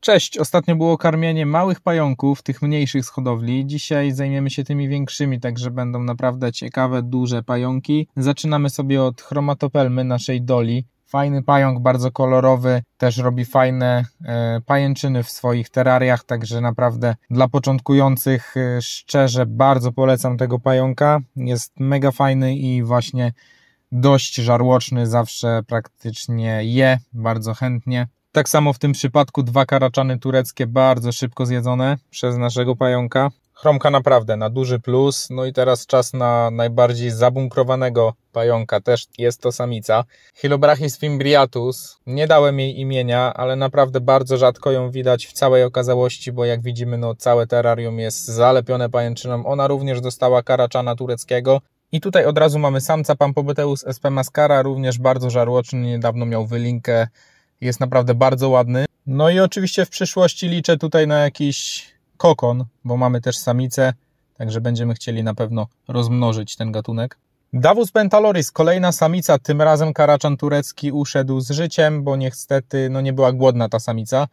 Cześć, ostatnio było karmienie małych pająków, tych mniejszych z hodowli. Dzisiaj zajmiemy się tymi większymi, także będą naprawdę ciekawe, duże pająki. Zaczynamy sobie od chromatopelmy naszej doli. Fajny pająk, bardzo kolorowy, też robi fajne e, pajęczyny w swoich terariach, także naprawdę dla początkujących e, szczerze bardzo polecam tego pająka. Jest mega fajny i właśnie dość żarłoczny, zawsze praktycznie je bardzo chętnie. Tak samo w tym przypadku dwa karaczany tureckie bardzo szybko zjedzone przez naszego pająka. Chromka naprawdę na duży plus. No i teraz czas na najbardziej zabunkrowanego pająka. Też jest to samica. Hylobrachis fimbriatus. Nie dałem jej imienia, ale naprawdę bardzo rzadko ją widać w całej okazałości, bo jak widzimy, no całe terrarium jest zalepione pajęczyną. Ona również dostała karaczana tureckiego. I tutaj od razu mamy samca Pampobeteus sp mascara, również bardzo żarłoczny. Niedawno miał wylinkę jest naprawdę bardzo ładny. No i oczywiście w przyszłości liczę tutaj na jakiś kokon, bo mamy też samice, także będziemy chcieli na pewno rozmnożyć ten gatunek. Davus pentaloris, kolejna samica, tym razem karaczan turecki uszedł z życiem, bo niestety no nie była głodna ta samica.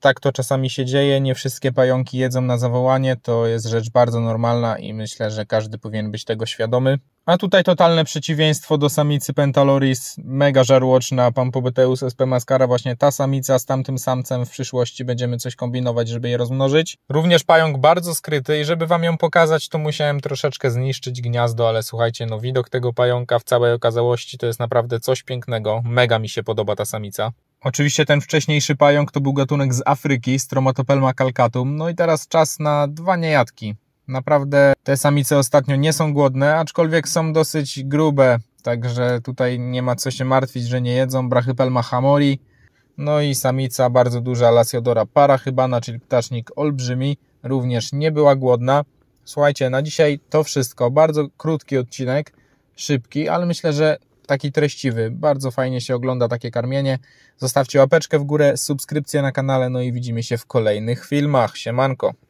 Tak to czasami się dzieje, nie wszystkie pająki jedzą na zawołanie, to jest rzecz bardzo normalna i myślę, że każdy powinien być tego świadomy. A tutaj totalne przeciwieństwo do samicy Pentaloris, mega żarłoczna, Pampobeteus SP Mascara, właśnie ta samica z tamtym samcem w przyszłości będziemy coś kombinować, żeby je rozmnożyć. Również pająk bardzo skryty i żeby Wam ją pokazać, to musiałem troszeczkę zniszczyć gniazdo, ale słuchajcie, no widok tego pająka w całej okazałości to jest naprawdę coś pięknego, mega mi się podoba ta samica. Oczywiście ten wcześniejszy pająk to był gatunek z Afryki, Stromatopelma calcatum, no i teraz czas na dwa niejadki. Naprawdę te samice ostatnio nie są głodne, aczkolwiek są dosyć grube, także tutaj nie ma co się martwić, że nie jedzą. Brachypelma hamori, no i samica bardzo duża Lasiodora parachybana, czyli ptacznik olbrzymi, również nie była głodna. Słuchajcie, na dzisiaj to wszystko. Bardzo krótki odcinek, szybki, ale myślę, że taki treściwy. Bardzo fajnie się ogląda takie karmienie. Zostawcie łapeczkę w górę, subskrypcję na kanale, no i widzimy się w kolejnych filmach. Siemanko!